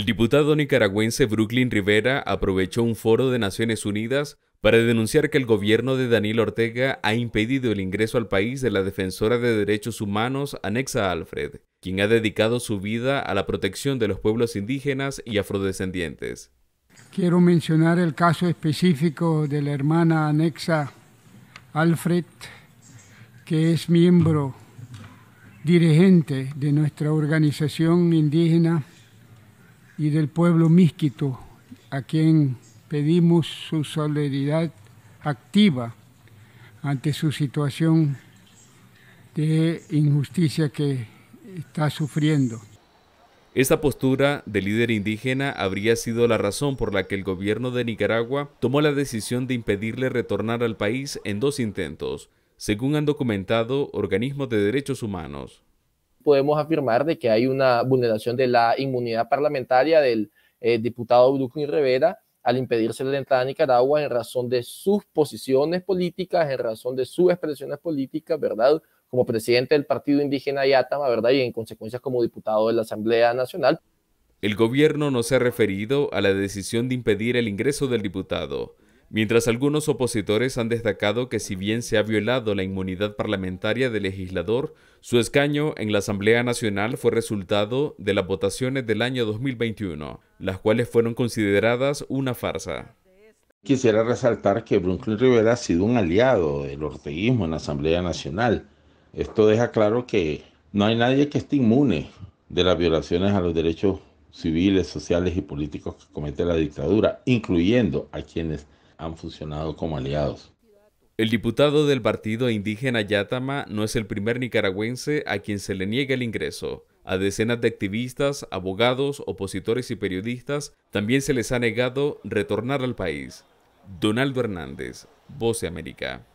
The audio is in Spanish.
El diputado nicaragüense Brooklyn Rivera aprovechó un foro de Naciones Unidas para denunciar que el gobierno de Daniel Ortega ha impedido el ingreso al país de la defensora de derechos humanos Anexa Alfred, quien ha dedicado su vida a la protección de los pueblos indígenas y afrodescendientes. Quiero mencionar el caso específico de la hermana Anexa Alfred, que es miembro dirigente de nuestra organización indígena y del pueblo misquito, a quien pedimos su solidaridad activa ante su situación de injusticia que está sufriendo. Esta postura de líder indígena habría sido la razón por la que el gobierno de Nicaragua tomó la decisión de impedirle retornar al país en dos intentos, según han documentado organismos de derechos humanos podemos afirmar de que hay una vulneración de la inmunidad parlamentaria del eh, diputado diputado y Rivera al impedirse la entrada a Nicaragua en razón de sus posiciones políticas, en razón de sus expresiones políticas, ¿verdad? Como presidente del partido indígena Yatama, ¿verdad? Y en consecuencia como diputado de la Asamblea Nacional. El gobierno no se ha referido a la decisión de impedir el ingreso del diputado, Mientras algunos opositores han destacado que si bien se ha violado la inmunidad parlamentaria del legislador, su escaño en la Asamblea Nacional fue resultado de las votaciones del año 2021, las cuales fueron consideradas una farsa. Quisiera resaltar que Brooklyn Rivera ha sido un aliado del orteguismo en la Asamblea Nacional. Esto deja claro que no hay nadie que esté inmune de las violaciones a los derechos civiles, sociales y políticos que comete la dictadura, incluyendo a quienes han funcionado como aliados. El diputado del partido indígena Yatama no es el primer nicaragüense a quien se le niega el ingreso. A decenas de activistas, abogados, opositores y periodistas también se les ha negado retornar al país. Donaldo Hernández, Voce América.